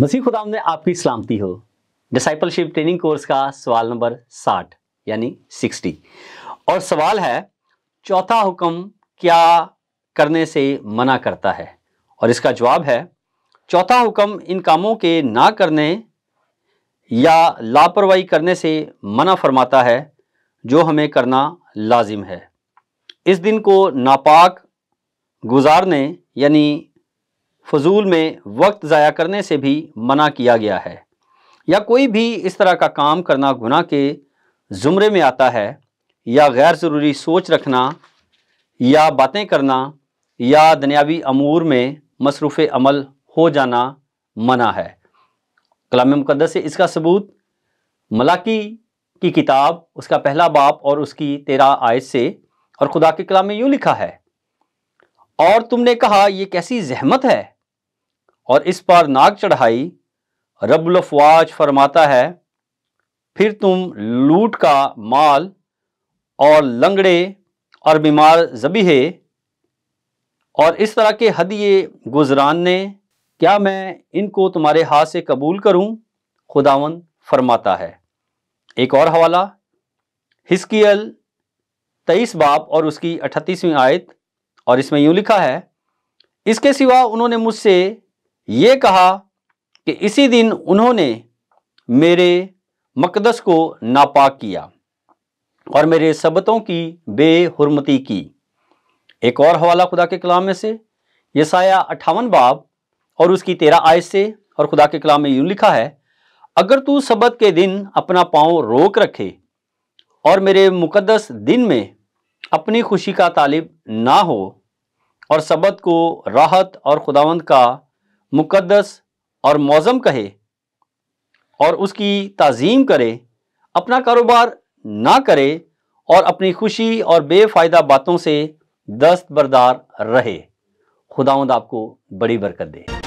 मसीह खुदा ने आपकी सलामती हो डिसाइपलशिप ट्रेनिंग कोर्स का सवाल नंबर साठ यानी सिक्सटी और सवाल है चौथा हुक्म क्या करने से मना करता है और इसका जवाब है चौथा हुक्म इन कामों के ना करने या लापरवाही करने से मना फरमाता है जो हमें करना लाजिम है इस दिन को नापाक गुजारने यानी फजूल में वक्त ज़ाया करने से भी मना किया गया है या कोई भी इस तरह का काम करना गुनाह के ज़ुमरे में आता है या गैर ज़रूरी सोच रखना या बातें करना या दुनियावी अमूर में मसरूफ़ अमल हो जाना मना है कलाम मुकदस से इसका सबूत मलाकी की किताब उसका पहला बाप और उसकी तेरा आयत से और खुदा के कलाम में यूँ लिखा है और तुमने कहा यह कैसी जहमत है और इस पर नाक चढ़ाई रब्बुल अफवाज फरमाता है फिर तुम लूट का माल और लंगड़े और बीमार जबीहे और इस तरह के हदिये गुजरान ने क्या मैं इनको तुम्हारे हाथ से कबूल करूं खुदावन फरमाता है एक और हवाला हिस्कियल तेईस बाप और उसकी अठतीसवीं आयत और इसमें यूं लिखा है इसके सिवा उन्होंने मुझसे ये कहा कि इसी दिन उन्होंने मेरे मकदस को नापाक किया और मेरे सबतों की बेहरमती की एक और हवाला खुदा के कलाम में से ये साया अट्ठावन बाब और उसकी तेरह आय से और खुदा के कलाम में यूँ लिखा है अगर तू सबत के दिन अपना पाँव रोक रखे और मेरे मुकदस दिन में अपनी खुशी का तालिब ना हो और सबत को राहत और खुदावंद का मुक़दस और मौज़म कहे और उसकी तज़ीम करे अपना कारोबार ना करे और अपनी खुशी और बेफ़ायदा बातों से दस्तबरदार रहे खुदाउंद आपको बड़ी बरकत दे